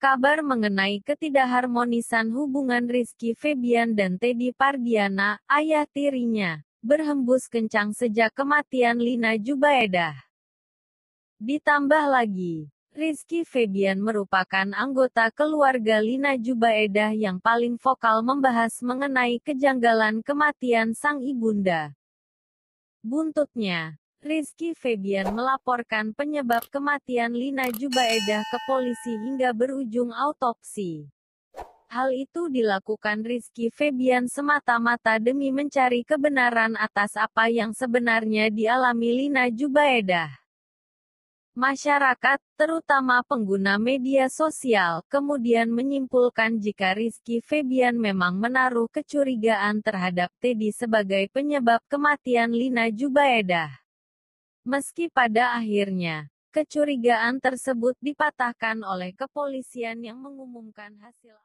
Kabar mengenai ketidakharmonisan hubungan Rizky Febian dan Teddy Pardiana, ayah tirinya, berhembus kencang sejak kematian Lina Jubaedah. Ditambah lagi, Rizky Febian merupakan anggota keluarga Lina Jubaedah yang paling vokal membahas mengenai kejanggalan kematian sang ibunda. Buntutnya, Rizky Febian melaporkan penyebab kematian Lina Jubaedah ke polisi hingga berujung autopsi. Hal itu dilakukan Rizky Febian semata-mata demi mencari kebenaran atas apa yang sebenarnya dialami Lina Jubaedah. Masyarakat, terutama pengguna media sosial, kemudian menyimpulkan jika Rizky Febian memang menaruh kecurigaan terhadap Teddy sebagai penyebab kematian Lina Jubaedah. Meski pada akhirnya, kecurigaan tersebut dipatahkan oleh kepolisian yang mengumumkan hasil